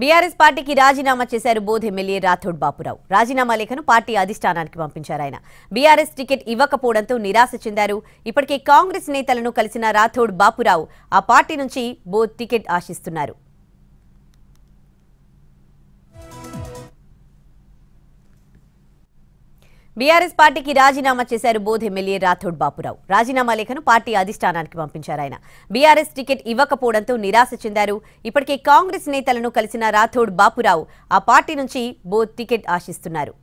BRS పార్టీకి రాజీనామా చేశారు బోధ్ ఎమ్మెల్యే రాథోడ్ బాపురావు రాజీనామా లేఖను పార్టీ అధిష్టానానికి పంపించారు ఆయన బీఆర్ఎస్ టికెట్ ఇవ్వకపోవడంతో నిరాశ చెందారు ఇప్పటికే కాంగ్రెస్ నేతలను కలిసిన రాథోడ్ బాపురావు ఆ పార్టీ నుంచి బోధ్ టికెట్ ఆశిస్తున్నారు బీఆర్ఎస్ పార్టీకి రాజీనామా చేశారు బోధ్ ఎమ్మెల్యే రాథోడ్ బాపురావు రాజీనామా లేఖను పార్టీ అధిష్టానానికి పంపించారు ఆయన బీఆర్ఎస్ టికెట్ ఇవ్వకపోవడంతో నిరాశ చెందారు ఇప్పటికే కాంగ్రెస్ నేతలను కలిసిన రాథోడ్ బాపురావు ఆ పార్టీ నుంచి బోధ్ టికెట్ ఆశిస్తున్నారు